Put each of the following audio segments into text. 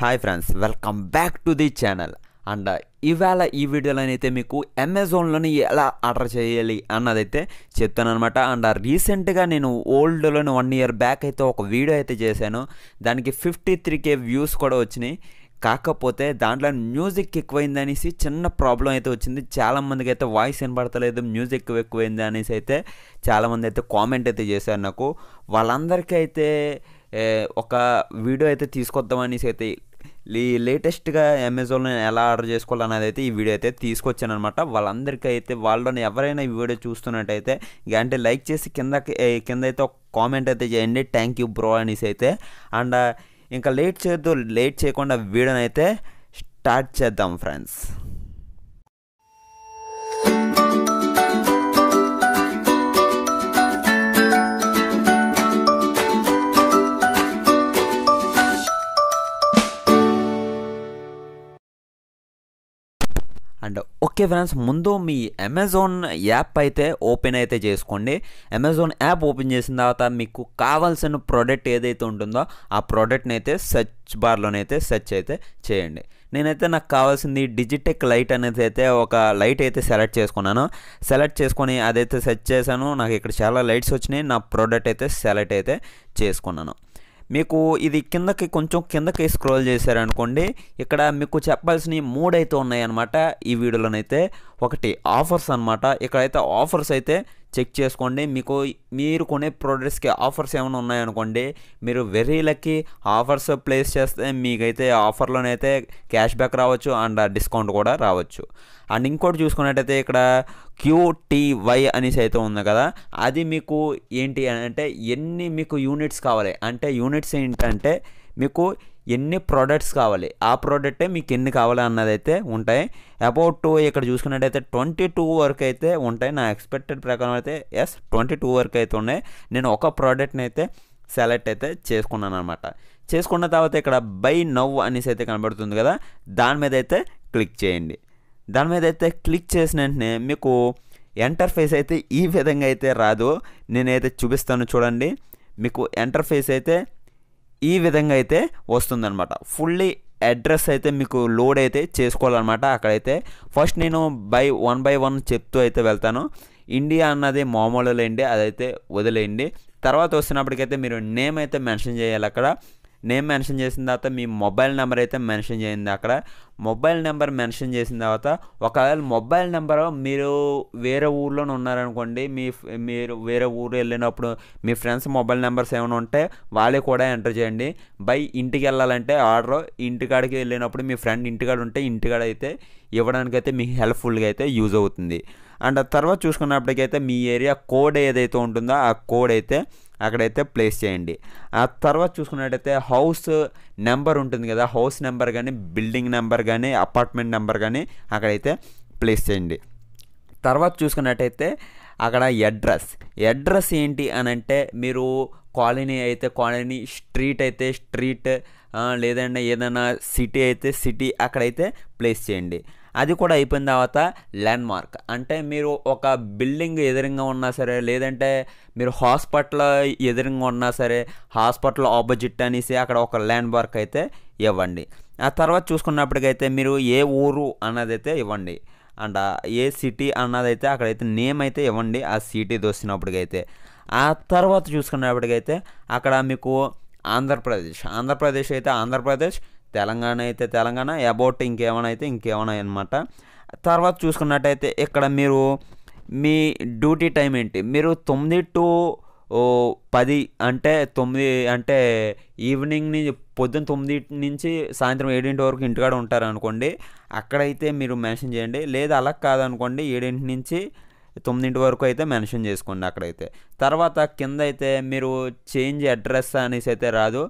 hi friends welcome back to the channel and ఇవాళ ఈ అయితే మీకు అమెజాన్లోని ఎలా ఆర్డర్ చేయాలి అన్నదైతే చెప్తాను అనమాట అండ్ రీసెంట్గా uh, నేను ఓల్డ్లోని వన్ ఇయర్ బ్యాక్ అయితే ఒక వీడియో అయితే చేశాను దానికి ఫిఫ్టీ త్రీ కే వ్యూస్ కూడా వచ్చినాయి కాకపోతే దాంట్లో మ్యూజిక్ ఎక్కువైంది అనేసి చిన్న ప్రాబ్లం అయితే వచ్చింది చాలామందికి అయితే వాయిస్ వినపడతలేదు మ్యూజిక్ ఎక్కువైంది అనేసి అయితే చాలామంది అయితే కామెంట్ అయితే చేశారు నాకు వాళ్ళందరికీ అయితే ఒక వీడియో అయితే తీసుకొద్దాం అనేసి అయితే ఈ లేటెస్ట్గా అమెజాన్లో ఎలా ఆర్డర్ అనేది అయితే ఈ వీడియో అయితే తీసుకొచ్చాను అనమాట వాళ్ళందరికీ అయితే వాళ్ళని ఎవరైనా ఈ వీడియో చూస్తున్నట్టయితే అంటే లైక్ చేసి కింద కింద అయితే ఒక కామెంట్ అయితే చేయండి థ్యాంక్ యూ బ్రో అనేసి అయితే అండ్ ఇంకా లేట్ చేయొద్దు లేట్ చేయకుండా వీడియోని అయితే స్టార్ట్ చేద్దాం ఫ్రెండ్స్ ఓకే ఫ్రెండ్స్ ముందు మీ అమెజాన్ యాప్ అయితే ఓపెన్ అయితే చేసుకోండి అమెజాన్ యాప్ ఓపెన్ చేసిన తర్వాత మీకు కావాల్సిన ప్రోడక్ట్ ఏదైతే ఉంటుందో ఆ ప్రోడక్ట్ని అయితే సెర్చ్ బార్లోనైతే సెర్చ్ అయితే చేయండి నేనైతే నాకు కావాల్సింది డిజిటెక్ లైట్ అనేది అయితే ఒక లైట్ అయితే సెలెక్ట్ చేసుకున్నాను సెలెక్ట్ చేసుకొని అదైతే సెర్చ్ చేశాను నాకు ఇక్కడ చాలా లైట్స్ వచ్చినాయి నా ప్రోడక్ట్ అయితే సెలెక్ట్ అయితే చేసుకున్నాను మీకు ఇది కిందకి కొంచెం కిందకి స్క్రోల్ చేశారనుకోండి ఇక్కడ మీకు చెప్పాల్సినవి మూడైతే ఉన్నాయన్నమాట ఈ వీడియోలోనైతే ఒకటి ఆఫర్స్ అనమాట ఇక్కడైతే ఆఫర్స్ అయితే చెక్ చేసుకోండి మీకు మీరు కొనే ప్రోడక్ట్స్కి ఆఫర్స్ ఏమైనా ఉన్నాయనుకోండి మీరు వెరీ లక్కీ ఆఫర్స్ ప్లేస్ చేస్తే మీకైతే ఆఫర్లోనైతే క్యాష్ బ్యాక్ రావచ్చు అండ్ డిస్కౌంట్ కూడా రావచ్చు అండ్ ఇంకోటి చూసుకున్నట్టయితే ఇక్కడ క్యూటీవై అనేసి అయితే ఉంది కదా అది మీకు ఏంటి అంటే ఎన్ని మీకు యూనిట్స్ కావాలి అంటే యూనిట్స్ ఏంటంటే మీకు ఎన్ని ప్రోడక్ట్స్ కావాలి ఆ ప్రోడక్టే మీకు ఎన్ని కావాలి అన్నది అయితే ఉంటాయి అబౌట్ టూ ఇక్కడ చూసుకున్నట్టయితే ట్వంటీ టూ వరకు అయితే ఉంటాయి నా ఎక్స్పెక్టెడ్ ప్రకారం అయితే ఎస్ ట్వంటీ టూ వరకు అయితే ఉన్నాయి నేను ఒక ప్రోడక్ట్ని అయితే సెలెక్ట్ అయితే చేసుకున్నాను అనమాట చేసుకున్న తర్వాత ఇక్కడ బై నవ్ అనేసి అయితే కనబడుతుంది కదా దాని మీద అయితే క్లిక్ చేయండి దాని మీద అయితే క్లిక్ చేసిన వెంటనే మీకు ఎంటర్ఫేస్ అయితే ఈ విధంగా అయితే రాదు నేనైతే చూపిస్తాను చూడండి మీకు ఎంటర్ఫేస్ అయితే ఈ విధంగా అయితే వస్తుందన్నమాట ఫుల్లీ అడ్రస్ అయితే మీకు లోడ్ అయితే చేసుకోవాలన్నమాట అక్కడైతే ఫస్ట్ నేను బై వన్ బై వన్ చెప్తూ అయితే వెళ్తాను ఇండియా అన్నది మామూలు లేండి అదైతే వదిలేయండి తర్వాత వస్తున్నప్పటికైతే మీరు నేమ్ అయితే మెన్షన్ చేయాలి అక్కడ నేమ్ మెన్షన్ చేసిన తర్వాత మీ మొబైల్ నెంబర్ అయితే మెన్షన్ చేయండి అక్కడ మొబైల్ నెంబర్ మెన్షన్ చేసిన తర్వాత ఒకవేళ మొబైల్ నెంబర్ మీరు వేరే ఊర్లోనే ఉన్నారనుకోండి మీ మీరు వేరే ఊరు వెళ్ళినప్పుడు మీ ఫ్రెండ్స్ మొబైల్ నెంబర్స్ ఏమైనా ఉంటే వాళ్ళే కూడా ఎంటర్ చేయండి బై ఇంటికి వెళ్ళాలంటే ఆర్డర్ ఇంటికాడికి వెళ్ళినప్పుడు మీ ఫ్రెండ్ ఇంటికాడ ఉంటే ఇంటికాడ అయితే ఇవ్వడానికైతే మీకు హెల్ప్ఫుల్గా అయితే యూజ్ అవుతుంది అండ్ తర్వాత చూసుకున్నప్పటికైతే మీ ఏరియా కోడ్ ఏదైతే ఉంటుందో ఆ కోడ్ అయితే అక్కడైతే ప్లేస్ చేయండి ఆ తర్వాత చూసుకున్నట్టయితే హౌస్ నెంబర్ ఉంటుంది కదా హౌస్ నెంబర్ కానీ బిల్డింగ్ నెంబర్ కానీ అపార్ట్మెంట్ నెంబర్ కానీ అక్కడైతే ప్లేస్ చేయండి తర్వాత చూసుకున్నట్టయితే అక్కడ అడ్రస్ అడ్రస్ ఏంటి అని అంటే మీరు కాలనీ అయితే కాలనీ స్ట్రీట్ అయితే స్ట్రీట్ లేదంటే ఏదైనా సిటీ అయితే సిటీ అక్కడైతే ప్లేస్ చేయండి అది కూడా అయిపోయిన తర్వాత ల్యాండ్ మార్క్ అంటే మీరు ఒక బిల్డింగ్ ఎదురుగా ఉన్నా సరే లేదంటే మీరు హాస్పిటల్ ఎదురుగా ఉన్నా సరే హాస్పిటల్ ఆపోజిట్ అనేసి అక్కడ ఒక ల్యాండ్ మార్క్ అయితే ఇవ్వండి ఆ తర్వాత చూసుకున్నప్పటికైతే మీరు ఏ ఊరు అన్నదైతే ఇవ్వండి అండ్ ఏ సిటీ అన్నదైతే అక్కడైతే నేమ్ అయితే ఇవ్వండి ఆ సిటీ వచ్చినప్పటికైతే ఆ తర్వాత చూసుకున్నప్పటికైతే అక్కడ మీకు ఆంధ్రప్రదేశ్ ఆంధ్రప్రదేశ్ అయితే ఆంధ్రప్రదేశ్ తెలంగాణ అయితే తెలంగాణ అబౌట్ ఇంకేమైనా అయితే ఇంకేమైనా అనమాట తర్వాత చూసుకున్నట్టయితే ఇక్కడ మీరు మీ డ్యూటీ టైం ఏంటి మీరు తొమ్మిది టు పది అంటే తొమ్మిది అంటే ఈవినింగ్ నుంచి పొద్దున్న తొమ్మిది నుంచి సాయంత్రం ఏడింటి వరకు ఇంటికాడ ఉంటారు అనుకోండి అక్కడైతే మీరు మెన్షన్ చేయండి లేదా అలా కాదనుకోండి ఏడింటి నుంచి తొమ్మిదింటి వరకు అయితే మెన్షన్ చేసుకోండి అక్కడైతే తర్వాత కింద అయితే మీరు చేంజ్ అడ్రస్ అనేసి అయితే రాదు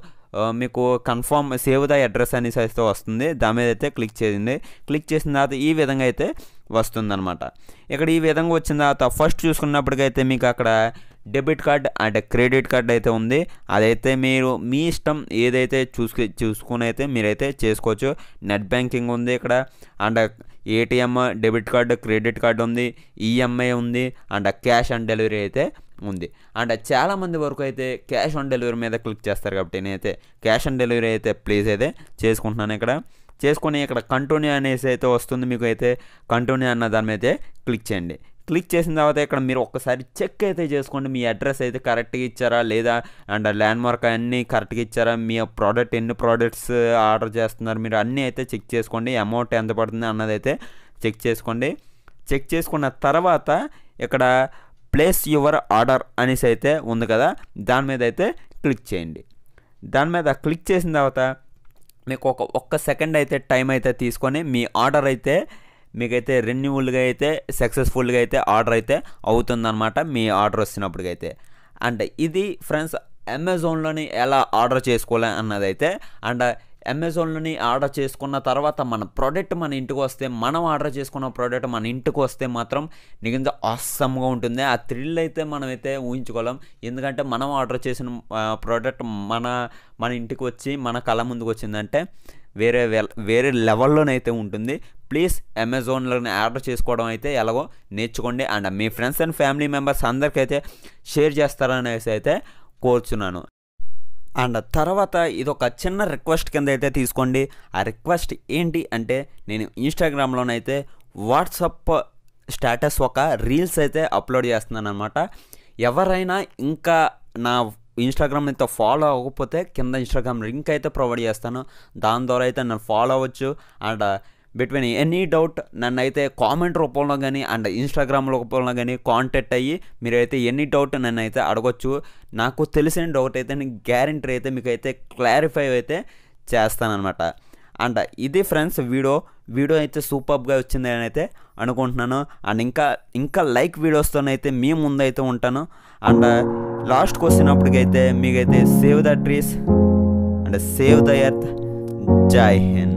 మీకు కన్ఫర్మ్ సేవ్ ద అడ్రస్ అనేసి అయితే వస్తుంది దాని మీద అయితే క్లిక్ చేసింది క్లిక్ చేసిన తర్వాత ఈ విధంగా అయితే వస్తుందన్నమాట ఇక్కడ ఈ విధంగా వచ్చిన తర్వాత ఫస్ట్ చూసుకున్నప్పటికైతే మీకు అక్కడ డెబిట్ కార్డ్ అంటే క్రెడిట్ కార్డ్ అయితే ఉంది అదైతే మీరు మీ ఇష్టం ఏదైతే చూసుకు చూసుకుని అయితే మీరైతే చేసుకోవచ్చు నెట్ బ్యాంకింగ్ ఉంది ఇక్కడ and ATM debit card credit card ఉంది ఈఎంఐ e ఉంది అండ్ క్యాష్ ఆన్ డెలివరీ అయితే ఉంది అండ్ చాలామంది వరకు అయితే క్యాష్ ఆన్ డెలివరీ మీద క్లిక్ చేస్తారు కాబట్టి నేనైతే క్యాష్ ఆన్ డెలివరీ అయితే ప్లీజ్ అయితే చేసుకుంటున్నాను ఇక్కడ చేసుకొని ఇక్కడ కంటిన్యూ అనేసి అయితే వస్తుంది మీకు అయితే కంటిన్యూ అన్న దాని మీద క్లిక్ చేయండి క్లిక్ చేసిన తర్వాత ఇక్కడ మీరు ఒక్కసారి చెక్ అయితే చేసుకోండి మీ అడ్రస్ అయితే కరెక్ట్గా ఇచ్చారా లేదా అండ్ ల్యాండ్ మార్క్ అన్నీ కరెక్ట్గా ఇచ్చారా మీ ప్రోడక్ట్ ఎన్ని ప్రోడక్ట్స్ ఆర్డర్ చేస్తున్నారు మీరు అన్నీ అయితే చెక్ చేసుకోండి అమౌంట్ ఎంత పడుతుంది అన్నది అయితే చెక్ చేసుకోండి చెక్ చేసుకున్న తర్వాత ఇక్కడ ప్లేస్ యువర్ ఆర్డర్ అనేసి అయితే ఉంది కదా దాని మీద అయితే క్లిక్ చేయండి దాని మీద క్లిక్ చేసిన తర్వాత మీకు ఒక ఒక్క సెకండ్ అయితే టైం అయితే తీసుకొని మీ ఆర్డర్ అయితే మీకైతే రెన్యువల్గా అయితే సక్సెస్ఫుల్గా అయితే ఆర్డర్ అయితే అవుతుందన్నమాట మీ ఆర్డర్ వచ్చినప్పటికైతే అండ్ ఇది ఫ్రెండ్స్ అమెజాన్లోని ఎలా ఆర్డర్ చేసుకోవాలి అన్నదైతే అండ్ అమెజాన్లోని ఆర్డర్ చేసుకున్న తర్వాత మన ప్రోడక్ట్ మన ఇంటికి వస్తే మనం ఆర్డర్ చేసుకున్న ప్రోడక్ట్ మన ఇంటికి వస్తే మాత్రం నిజంగా ఆసమ్గా ఉంటుంది ఆ థ్రిల్ అయితే మనమైతే ఊహించుకోలేం ఎందుకంటే మనం ఆర్డర్ చేసిన ప్రోడక్ట్ మన మన ఇంటికి వచ్చి మన కళ ముందుకు వచ్చిందంటే వేరే వేరే లెవెల్లోనైతే ఉంటుంది ప్లీజ్ అమెజాన్లో ఆర్డర్ చేసుకోవడం అయితే ఎలాగో నేర్చుకోండి అండ్ మీ ఫ్రెండ్స్ అండ్ ఫ్యామిలీ మెంబర్స్ అందరికైతే షేర్ చేస్తారనేసి అయితే కోరుచున్నాను అండ్ తర్వాత ఇది ఒక చిన్న రిక్వెస్ట్ కింద అయితే తీసుకోండి ఆ రిక్వెస్ట్ ఏంటి అంటే నేను ఇన్స్టాగ్రామ్లోనైతే వాట్సప్ స్టేటస్ ఒక రీల్స్ అయితే అప్లోడ్ చేస్తున్నాను అనమాట ఎవరైనా ఇంకా నా ఇన్స్టాగ్రామ్ అయితే ఫాలో అవ్వకపోతే కింద ఇన్స్టాగ్రామ్ లింక్ అయితే ప్రొవైడ్ చేస్తాను దాని ద్వారా అయితే నన్ను ఫాలో అవ్వచ్చు అండ్ బిట్వీన్ ఎనీ డౌట్ నన్ను అయితే కామెంట్ రూపంలో కానీ అండ్ ఇన్స్టాగ్రామ్ రూపంలో కానీ కాంటాక్ట్ అయ్యి మీరైతే ఎనీ డౌట్ నన్ను అయితే అడగొచ్చు నాకు తెలిసిన డౌట్ అయితే నేను గ్యారంటీ అయితే మీకు అయితే క్లారిఫై అయితే చేస్తానమాట అండ్ ఇది ఫ్రెండ్స్ వీడియో వీడియో అయితే సూపర్గా వచ్చింది అని అయితే అనుకుంటున్నాను అండ్ ఇంకా ఇంకా లైక్ వీడియోస్తోనైతే మీ ముందైతే ఉంటాను అండ్ లాస్ట్కి వచ్చినప్పటికైతే మీకైతే save the trees and save the earth Jai Hind